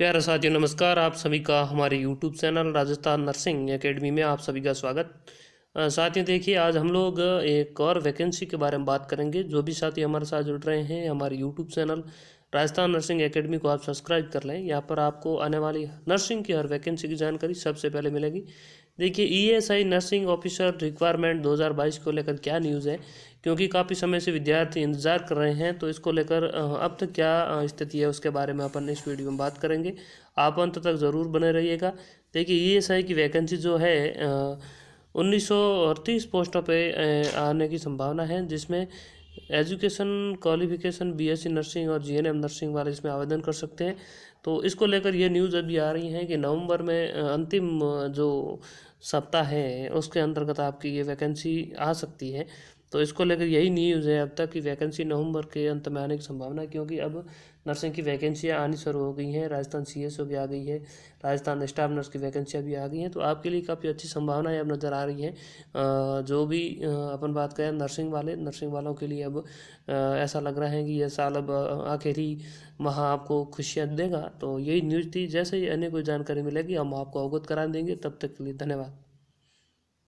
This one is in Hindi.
प्यारे साथियों नमस्कार आप सभी का हमारे YouTube channel Rajasthan nursing academy में आप सभी का स्वागत साथियों देखिए आज हम लोग एक और वैकेंसी के बारे में बात करेंगे जो भी साथी हमारे साथ जुड़ रहे हैं हमारे YouTube channel Rajasthan nursing academy को आप सब्सक्राइब कर लें यहाँ पर आपको आने वाली नर्सिंग की हर वैकेंसी की जानकारी सबसे पहले मिलेगी देखिए ESI e nursing officer requirement 2022 को लेकर क्या न्यूज़ है क्योंकि काफ़ी समय से विद्यार्थी इंतजार कर रहे हैं तो इसको लेकर अब तक क्या स्थिति है उसके बारे में अपन इस वीडियो में बात करेंगे आप अंत तक ज़रूर बने रहिएगा देखिए ई e की वैकेंसी जो है उन्नीस पोस्टों पर आने की संभावना है जिसमें एजुकेशन क्वालिफिकेशन बीएससी नर्सिंग और जीएनएम नर्सिंग वाले इसमें आवेदन कर सकते हैं तो इसको लेकर ये न्यूज़ अभी आ रही है कि नवंबर में अंतिम जो सप्ताह है उसके अंतर्गत आपकी ये वैकेंसी आ सकती है तो इसको लेकर यही न्यूज़ है अब तक कि वैकेंसी नवंबर के अंत में आने की संभावना क्योंकि अब नर्सिंग की वैकेंसियाँ आनी शुरू हो गई हैं राजस्थान सी एस भी आ गई है राजस्थान स्टाफ नर्स की वैकेंसियाँ भी आ गई हैं तो आपके लिए काफ़ी अच्छी संभावनाएं अब नज़र आ रही हैं जो भी अपन बात करें नर्सिंग वाले नर्सिंग वालों के लिए अब ऐसा लग रहा है कि यह साल अब आखिरी माह आपको खुशियाँ देगा तो यही न्यूज़ थी जैसे ही अन्य कोई जानकारी मिलेगी हम आपको अवगत करा देंगे तब तक के लिए धन्यवाद